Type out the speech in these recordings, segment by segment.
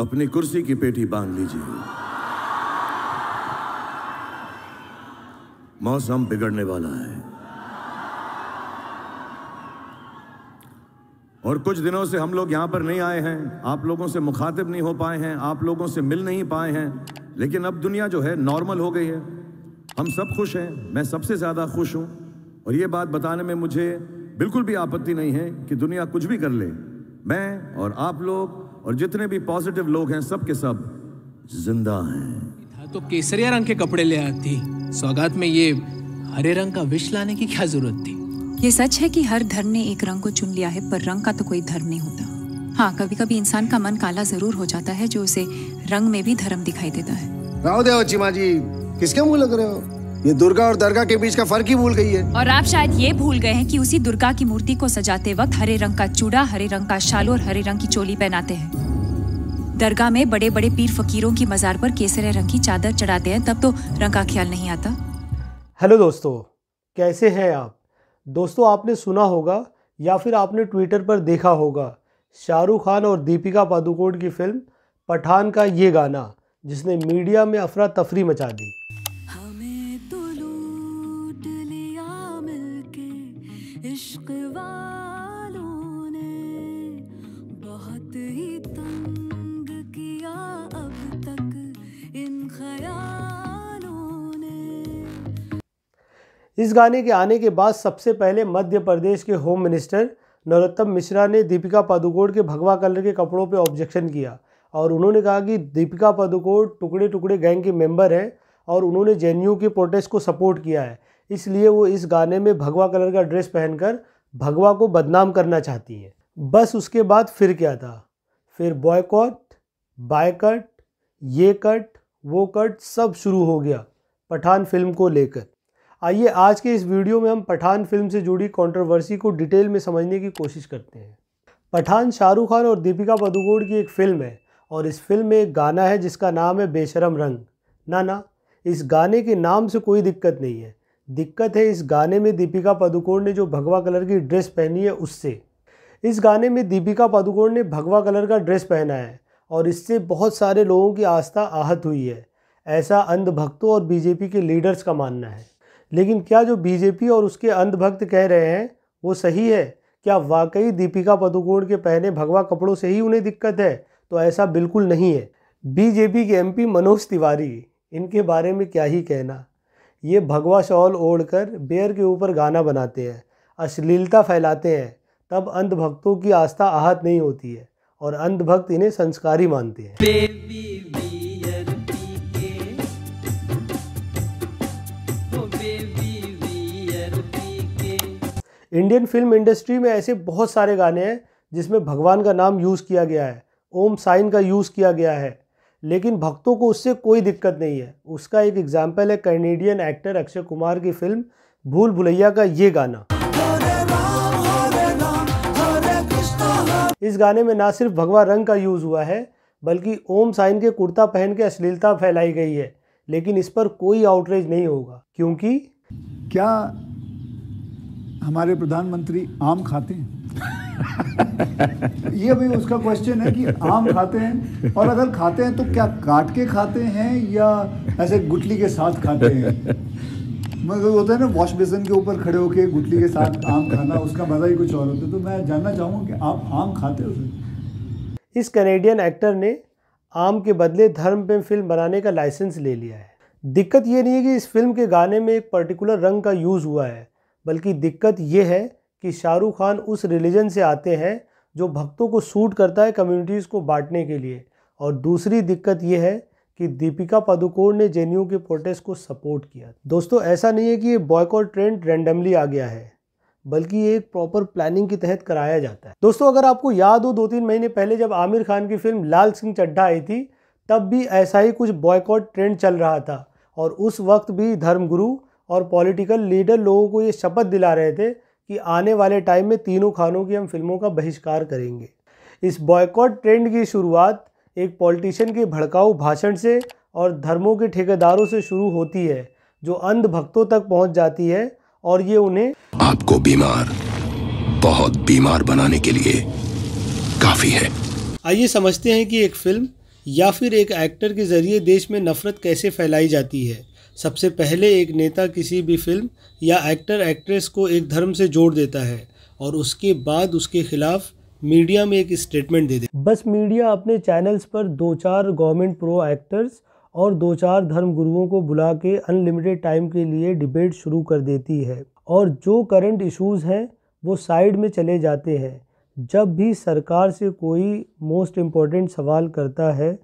अपनी कुर्सी की पेटी बांध लीजिए मौसम बिगड़ने वाला है और कुछ दिनों से हम लोग यहां पर नहीं आए हैं आप लोगों से मुखातिब नहीं हो पाए हैं आप लोगों से मिल नहीं पाए हैं लेकिन अब दुनिया जो है नॉर्मल हो गई है हम सब खुश हैं मैं सबसे ज़्यादा खुश हूं और ये बात बताने में मुझे बिल्कुल भी आपत्ति नहीं है कि दुनिया कुछ भी कर ले मैं और आप लोग और जितने भी पॉजिटिव लोग हैं सब के सब जिंदा हैं तो केसरिया रंग के कपड़े ले आती सौगात में ये हरे रंग का विष लाने की क्या जरूरत थी ये सच है कि हर धर्म ने एक रंग को चुन लिया है पर रंग का तो कोई धर्म नहीं होता हाँ कभी कभी इंसान का मन काला जरूर हो जाता है जो उसे रंग में भी धर्म दिखाई देता है राव देव चीमा जी किसके मुंह लग रहे हो ये दुर्गा और दरगाह के बीच का फर्क ही भूल गई है और आप शायद ये भूल गए हैं कि उसी दुर्गा की मूर्ति को सजाते वक्त हरे रंग का चूड़ा हरे रंग का शाल और हरे रंग की चोली पहनाते हैं दरगाह में बड़े बड़े पीर फकीरों की मजार पर केसरे रंग की चादर चढ़ाते हैं तब तो रंग का ख्याल नहीं आता हेलो दोस्तों कैसे हैं आप दोस्तों आपने सुना होगा या फिर आपने ट्विटर पर देखा होगा शाहरुख खान और दीपिका पादुकोण की फिल्म पठान का ये गाना जिसने मीडिया में अफरा तफरी मचा दी तो लूट लिया मिलके इश्क वालों ने बहुत ही तंग किया अब तक इन ख्यालों ने इस गाने के आने के बाद सबसे पहले मध्य प्रदेश के होम मिनिस्टर नरोत्तम मिश्रा ने दीपिका पादुकोण के भगवा कलर के कपड़ों पर ऑब्जेक्शन किया और उन्होंने कहा कि दीपिका पादुकोण टुकड़े टुकड़े गैंग के मेंबर हैं और उन्होंने जे के प्रोटेस्ट को सपोर्ट किया है इसलिए वो इस गाने में भगवा कलर का ड्रेस पहनकर भगवा को बदनाम करना चाहती हैं बस उसके बाद फिर क्या था फिर बॉयकॉट बायकट ये कट वो कट सब शुरू हो गया पठान फिल्म को लेकर आइए आज के इस वीडियो में हम पठान फिल्म से जुड़ी कंट्रोवर्सी को डिटेल में समझने की कोशिश करते हैं पठान शाहरुख खान और दीपिका पदुकोण की एक फ़िल्म है और इस फिल्म में एक गाना है जिसका नाम है बेशरम रंग ना ना इस गाने के नाम से कोई दिक्कत नहीं है दिक्कत है इस गाने में दीपिका पादुकोण ने जो भगवा कलर की ड्रेस पहनी है उससे इस गाने में दीपिका पादुकोण ने भगवा कलर का ड्रेस पहना है और इससे बहुत सारे लोगों की आस्था आहत हुई है ऐसा अंधभक्तों और बीजेपी के लीडर्स का मानना है लेकिन क्या जो बीजेपी और उसके अंधभक्त कह रहे हैं वो सही है क्या वाकई दीपिका पादुकोण के पहने भगवा कपड़ों से ही उन्हें दिक्कत है तो ऐसा बिल्कुल नहीं है बीजेपी के एमपी मनोज तिवारी इनके बारे में क्या ही कहना ये भगवा शॉल ओढ़कर बेर के ऊपर गाना बनाते हैं अश्लीलता फैलाते हैं तब अंधभक्तों की आस्था आहत नहीं होती है और अंधभक्त इन्हें संस्कारी मानते हैं इंडियन फिल्म इंडस्ट्री में ऐसे बहुत सारे गाने हैं जिसमें भगवान का नाम यूज़ किया गया है ओम साइन का यूज़ किया गया है लेकिन भक्तों को उससे कोई दिक्कत नहीं है उसका एक एग्जाम्पल है कैनेडियन एक्टर अक्षय कुमार की फिल्म भूल भुलैया का ये गाना इस गाने में ना सिर्फ भगवा रंग का यूज़ हुआ है बल्कि ओम साइन के कुर्ता पहन के अश्लीलता फैलाई गई है लेकिन इस पर कोई आउटरेज नहीं होगा क्योंकि क्या हमारे प्रधानमंत्री आम खाते हैं ये भी उसका क्वेश्चन है कि आम खाते हैं और अगर खाते हैं तो क्या काट के खाते हैं या ऐसे गुटली के साथ खाते हैं मतलब होता है ना वॉश बेसन के ऊपर खड़े होके गुटली के साथ आम खाना उसका मज़ा ही कुछ और होता है तो मैं जानना चाहूँगा कि आप आम खाते हो इस कनेडियन एक्टर ने आम के बदले धर्म पे फिल्म बनाने का लाइसेंस ले लिया है दिक्कत ये नहीं है कि इस फिल्म के गाने में एक पर्टिकुलर रंग का यूज़ हुआ है बल्कि दिक्कत यह है कि शाहरुख खान उस रिलीजन से आते हैं जो भक्तों को सूट करता है कम्युनिटीज़ को बांटने के लिए और दूसरी दिक्कत यह है कि दीपिका पादुकोण ने जे के प्रोटेस्ट को सपोर्ट किया दोस्तों ऐसा नहीं है कि ये बॉयकॉट ट्रेंड रेंडमली आ गया है बल्कि ये एक प्रॉपर प्लानिंग के तहत कराया जाता है दोस्तों अगर आपको याद हो दो तीन महीने पहले जब आमिर खान की फिल्म लाल सिंह चड्ढा आई थी तब भी ऐसा ही कुछ बॉयकॉट ट्रेंड चल रहा था और उस वक्त भी धर्मगुरु और पॉलिटिकल लीडर लोगों को ये शपथ दिला रहे थे कि आने वाले टाइम में तीनों खानों की हम फिल्मों का बहिष्कार करेंगे इस बॉयकॉट ट्रेंड की शुरुआत एक पॉलिटिशियन के भड़काऊ भाषण से और धर्मों के ठेकेदारों से शुरू होती है जो अंध भक्तों तक पहुंच जाती है और ये उन्हें आपको बीमार बहुत बीमार बनाने के लिए काफ़ी है आइए समझते हैं कि एक फिल्म या फिर एक एक्टर के ज़रिए देश में नफ़रत कैसे फैलाई जाती है सबसे पहले एक नेता किसी भी फिल्म या एक्टर एक्ट्रेस को एक धर्म से जोड़ देता है और उसके बाद उसके खिलाफ मीडिया में एक स्टेटमेंट दे दे बस मीडिया अपने चैनल्स पर दो चार गवर्नमेंट प्रो एक्टर्स और दो चार धर्म गुरुओं को बुला के अनलिमिटेड टाइम के लिए डिबेट शुरू कर देती है और जो करंट इश्यूज हैं वो साइड में चले जाते हैं जब भी सरकार से कोई मोस्ट इम्पॉर्टेंट सवाल करता है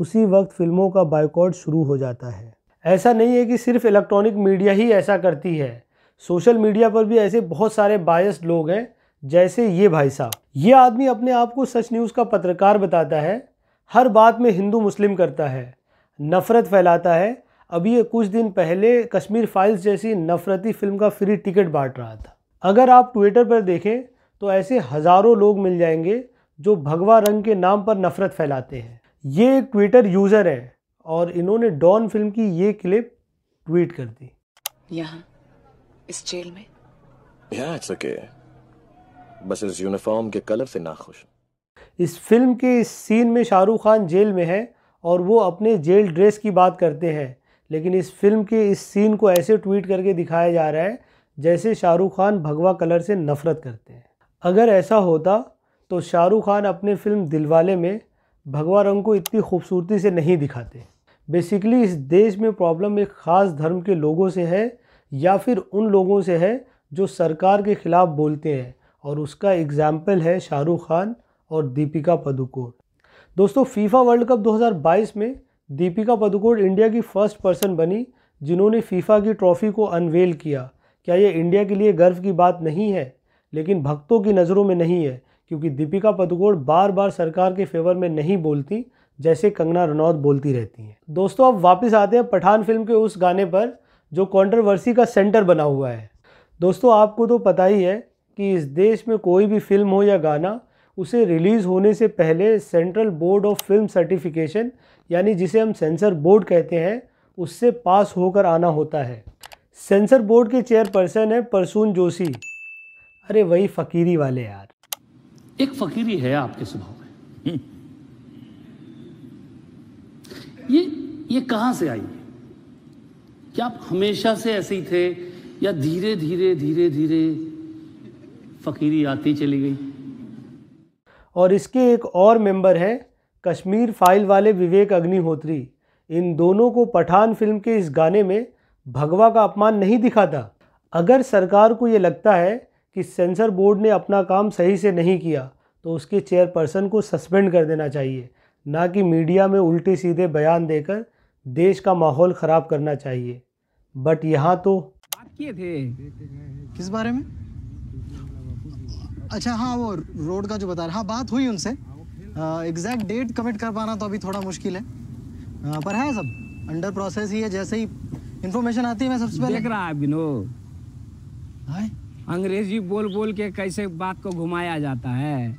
उसी वक्त फिल्मों का बायकॉट शुरू हो जाता है ऐसा नहीं है कि सिर्फ इलेक्ट्रॉनिक मीडिया ही ऐसा करती है सोशल मीडिया पर भी ऐसे बहुत सारे बायस लोग हैं जैसे ये भाई साहब ये आदमी अपने आप को सच न्यूज़ का पत्रकार बताता है हर बात में हिंदू मुस्लिम करता है नफ़रत फैलाता है अभी ये कुछ दिन पहले कश्मीर फाइल्स जैसी नफ़रती फिल्म का फ्री टिकट बांट रहा था अगर आप ट्विटर पर देखें तो ऐसे हज़ारों लोग मिल जाएंगे जो भगवा रंग के नाम पर नफ़रत फैलाते हैं ये एक ट्विटर यूज़र है और इन्होंने डॉन फिल्म की ये क्लिप ट्वीट कर दी यहाँ इस जेल में yeah, it's okay. बस इस यूनिफॉर्म के कलर से नाखुश इस फिल्म के इस सीन में शाहरुख खान जेल में है और वो अपने जेल ड्रेस की बात करते हैं लेकिन इस फिल्म के इस सीन को ऐसे ट्वीट करके दिखाया जा रहा है जैसे शाहरुख खान भगवा कलर से नफरत करते हैं अगर ऐसा होता तो शाहरुख खान अपने फिल्म दिलवाले में भगवा रंग को इतनी खूबसूरती से नहीं दिखाते बेसिकली इस देश में प्रॉब्लम एक ख़ास धर्म के लोगों से है या फिर उन लोगों से है जो सरकार के ख़िलाफ़ बोलते हैं और उसका एग्ज़ाम्पल है शाहरुख खान और दीपिका पदुकोण दोस्तों फीफा वर्ल्ड कप 2022 में दीपिका पदुकोण इंडिया की फ़र्स्ट पर्सन बनी जिन्होंने फीफा की ट्रॉफ़ी को अनवेल किया क्या ये इंडिया के लिए गर्व की बात नहीं है लेकिन भक्तों की नज़रों में नहीं है क्योंकि दीपिका पदुकोण बार बार सरकार के फेवर में नहीं बोलती जैसे कंगना रनौत बोलती रहती हैं दोस्तों अब वापस आते हैं पठान फिल्म के उस गाने पर जो कंट्रोवर्सी का सेंटर बना हुआ है दोस्तों आपको तो पता ही है कि इस देश में कोई भी फिल्म हो या गाना उसे रिलीज़ होने से पहले central board of film certification यानी जिसे हम सेंसर बोर्ड कहते हैं उससे पास होकर आना होता है सेंसर बोर्ड के चेयरपर्सन है परसून जोशी अरे वही फ़कीरी वाले यार एक फकीरी है आपके स्वभाव में हम्म। ये ये कहां से आई क्या आप हमेशा से ऐसे ही थे या धीरे धीरे धीरे धीरे फकीरी आती चली गई और इसके एक और मेंबर हैं कश्मीर फाइल वाले विवेक अग्निहोत्री इन दोनों को पठान फिल्म के इस गाने में भगवा का अपमान नहीं दिखाता अगर सरकार को ये लगता है कि सेंसर बोर्ड ने अपना काम सही से नहीं किया तो उसके चेयरपर्सन को सस्पेंड कर देना चाहिए ना कि मीडिया में उल्टे सीधे बयान देकर देश का माहौल ख़राब करना चाहिए बट यहाँ तो बात किए थे किस बारे में अच्छा हाँ वो रोड का जो बता रहे हाँ बात हुई उनसे एग्जैक्ट डेट कमिट कर पाना तो अभी थोड़ा मुश्किल है आ, पर है सब अंडर प्रोसेस ही है जैसे ही इन्फॉर्मेशन आती है मैं सबसे पहले देख रहा है अंग्रेजी बोल बोल के कैसे बात को घुमाया जाता है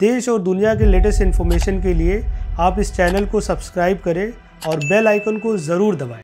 देश और दुनिया के लेटेस्ट इन्फॉर्मेशन के लिए आप इस चैनल को सब्सक्राइब करें और बेल आइकन को ज़रूर दबाएं